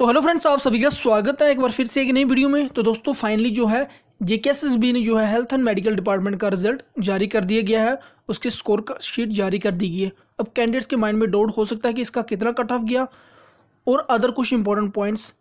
तो hello friends आप सभी का स्वागत है एक बार फिर से एक नई वीडियो में तो दोस्तों फाइनली जो है जे के ने जो है हेल्थ एंड मेडिकल डिपार्टमेंट का रिजल्ट जारी कर दिया गया है उसकी स्कोर का शीट जारी कर दी गई है अब कैंडिडेट्स के माइंड में डाउट हो सकता है कि इसका कितना कट ऑफ गया और अदर कुछ इंपॉर्टेंट पॉइंट्स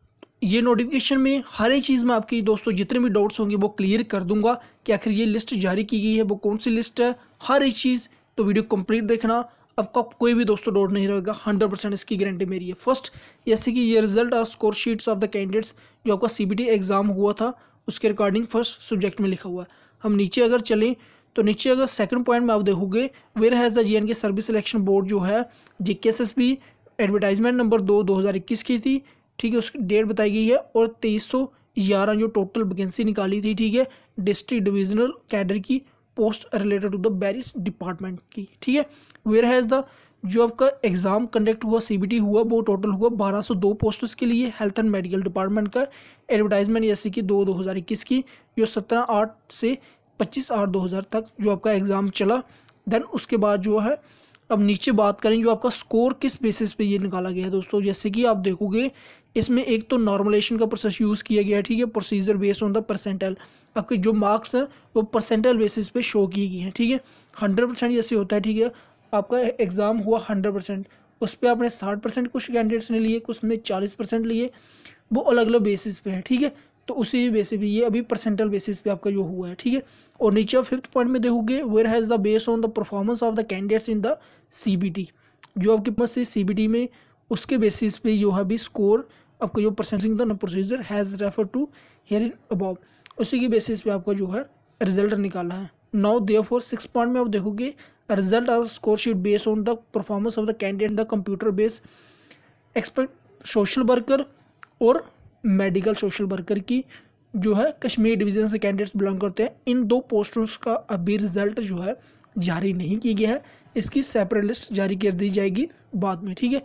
ये नोटिफिकेशन में हर एक चीज़ में आपकी दोस्तों जितने भी डाउट्स होंगे वो क्लियर कर दूंगा कि आखिर ये लिस्ट जारी की गई है वो कौन सी लिस्ट है हर एक चीज़ तो वीडियो कंप्लीट देखना आपका कोई भी दोस्तों डोट नहीं रहेगा हंड्रेड परसेंट इसकी गारंटी मेरी है फर्स्ट जैसे कि ये रिजल्ट और score sheets of the candidates जो आपका सी एग्ज़ाम हुआ था उसके रिकॉर्डिंग फर्स्ट सब्जेक्ट में लिखा हुआ है हम नीचे अगर चलें तो नीचे अगर सेकंड पॉइंट में आप देखोगे whereas the and K service selection board जो है J K S S B advertisement number दो दो हज़ार इक्कीस की थी ठीक है उसकी डेट बताई गई है और तेईस सौ ग्यारह जो टोटल वैकेंसी निकाली थी ठीक है डिस्ट्रिक्ट डिविजनल कैडर की post related to the various department की ठीक है वेयर हैज़ द जो आपका एग्ज़ाम कंडक्ट हुआ सीबीटी हुआ वो टोटल हुआ 1202 पोस्ट्स के लिए हेल्थ एंड मेडिकल डिपार्टमेंट का एडवर्टाइजमेंट जैसे कि दो दो हज़ार इक्कीस की जो सत्रह आठ से पच्चीस आठ दो हज़ार तक जो आपका एग्ज़ाम चला देन उसके बाद जो है अब नीचे बात करें जो आपका स्कोर किस बेसिस पे ये निकाला गया है दोस्तों जैसे कि आप देखोगे इसमें एक तो नॉर्मलेशन का प्रोसेस यूज़ किया गया है ठीक है procedure based on the percentile आपके जो मार्क्स हैं वो परसेंटाइल बेसिस पे शो किए गए हैं ठीक है हंड्रेड परसेंट जैसे होता है ठीक है आपका एग्ज़ाम हुआ हंड्रेड परसेंट उस पर आपने साठ परसेंट कुछ कैंडिडेट्स ने लिए कुछ में चालीस परसेंट लिए वो अलग अलग बेसिस पे है ठीक है तो उसी बेसिस पे ये अभी परसेंटल बेसिस पे आपका जो हुआ है ठीक है और नीचे आप फिफ्थ पॉइंट में देखोगे whereas the base on the performance of the candidates in the C जो आपके पास से सी में उसके बेसिस पे जो है अभी स्कोर आपका जो percentile the procedure has refer to hereinabove उसी के बेसिस पे आपका जो है रिजल्ट निकाला है now there four six point में आप देखोगे result are score sheet base on the performance of the candidate the computer based expert social worker और मेडिकल सोशल वर्कर की जो है कश्मीर डिवीज़न से कैंडिडेट्स बिलोंग करते हैं इन दो पोस्टों का अभी रिज़ल्ट जो है जारी नहीं किया गया है इसकी सेपरेट लिस्ट जारी कर दी जाएगी बाद में ठीक है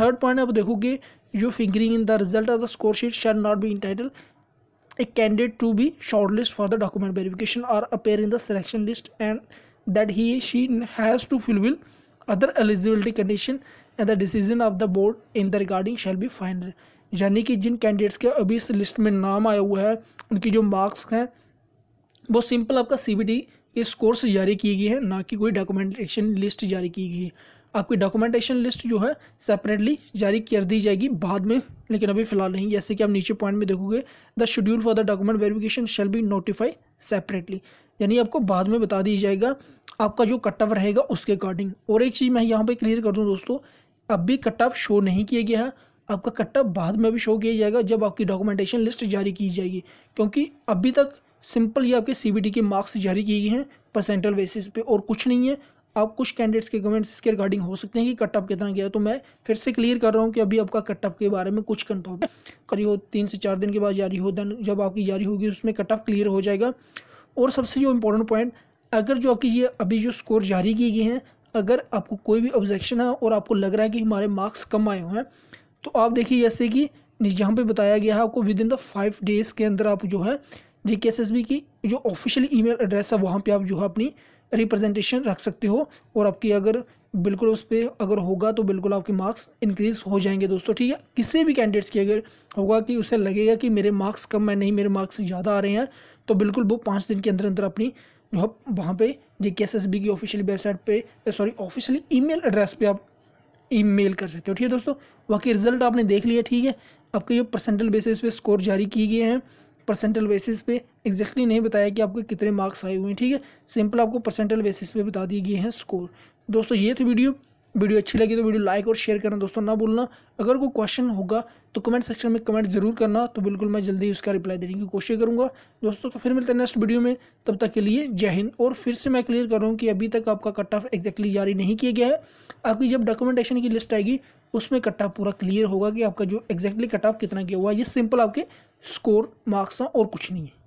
थर्ड पॉइंट आप देखोगे जो figuring in the result of the score sheet shall not be entitle a candidate to be short list for the document verification और appear in the selection list and that he she has to fulfil other eligibility condition and the decision of the board in the regarding shall be final यानी कि जिन candidates के अभी इस list में नाम आया हुआ है उनकी जो मार्क्स हैं वो सिंपल आपका सी बी टी के स्कोर जारी की गई है ना कि कोई डॉक्यूमेंटेशन लिस्ट जारी की गई है आपकी डॉक्यूमेंटेशन लिस्ट जो है सेपरेटली जारी कर दी जाएगी बाद में लेकिन अभी फिलहाल नहीं जैसे कि आप नीचे पॉइंट में देखोगे the schedule for the document verification shall be notify separately यानी आपको बाद में बता दिया जाएगा आपका जो कट ऑफ रहेगा उसके अकॉर्डिंग और एक चीज़ मैं यहाँ पर क्लियर कर दूँ दोस्तों अब भी कट ऑफ शो नहीं किया गया है आपका कट ऑफ बाद में भी शो किया जाएगा जब आपकी डॉक्यूमेंटेशन लिस्ट जारी की जाएगी क्योंकि अभी तक सिंपल ये आपके सी के मार्क्स जारी किए गए हैं परसेंटल बेसिस पे और कुछ नहीं है आप कुछ कैंडिडेट्स के कमेंट्स इसके रिगार्डिंग हो सकते हैं कि कट ऑफ कितना गया तो मैं फिर से क्लियर कर रहा हूँ कि अभी आपका कट ऑफ के बारे में कुछ कन्फर्म करी हो तीन से चार दिन के बाद जारी हो देन जब आपकी जारी होगी उसमें कट ऑफ क्लियर हो जाएगा और सबसे जो इम्पोर्टेंट पॉइंट अगर जो आपकी ये अभी जो स्कोर जारी किए गए हैं अगर आपको कोई भी ऑब्जेक्शन है और आपको लग रहा है कि हमारे मार्क्स कम आए हुए हैं तो आप देखिए जैसे कि जहाँ पे बताया गया है आपको within the five days के अंदर आप जो है J K S S B की जो ऑफिशियल ईमेल एड्रेस है वहाँ पे आप जो है अपनी रिप्रेजेंटेशन रख सकते हो और आपकी अगर बिल्कुल उस पर अगर होगा तो बिल्कुल आपके मार्क्स इंक्रीज़ हो जाएंगे दोस्तों ठीक है किसी भी कैंडिडेट्स की अगर होगा कि उसे लगेगा कि मेरे मार्क्स कम है नहीं मेरे मार्क्स ज़्यादा आ रहे हैं तो बिल्कुल वो पाँच दिन के अंदर अंदर अपनी जो है वहाँ पर जे के की ऑफिशियली वेबसाइट पर सॉरी ऑफिशियली ई एड्रेस पर आप ईमेल कर सकते हो ठीक है दोस्तों बाकी रिजल्ट आपने देख लिया ठीक है आपके ये परसेंटल बेसिस पे स्कोर जारी किए गए हैं परसेंटल बेसिस पे एग्जैक्टली नहीं बताया कि आपके कितने मार्क्स आए हुए हैं ठीक है सिंपल आपको परसेंटल बेसिस पे बता दिए गए हैं स्कोर दोस्तों ये थी वीडियो वीडियो अच्छी लगी तो वीडियो लाइक और शेयर करना दोस्तों ना भूलना अगर कोई क्वेश्चन होगा तो कमेंट सेक्शन में कमेंट जरूर करना तो बिल्कुल मैं जल्दी उसका रिप्लाई देने की कोशिश करूँगा दोस्तों तो फिर मिलते हैं नेक्स्ट वीडियो में तब तक के लिए जय हिंद और फिर से मैं क्लियर कर रहा हूँ कि अभी तक आपका कट ऑफ एक्जैक्टली जारी नहीं किया गया है आपकी जब डॉक्यूमेंटेशन की लिस्ट आएगी उसमें कट ऑफ पूरा क्लियर होगा कि आपका जो एक्जैक्टली कट ऑफ कितना किया हुआ है ये सिंपल आपके स्कोर मार्क्स और कुछ नहीं है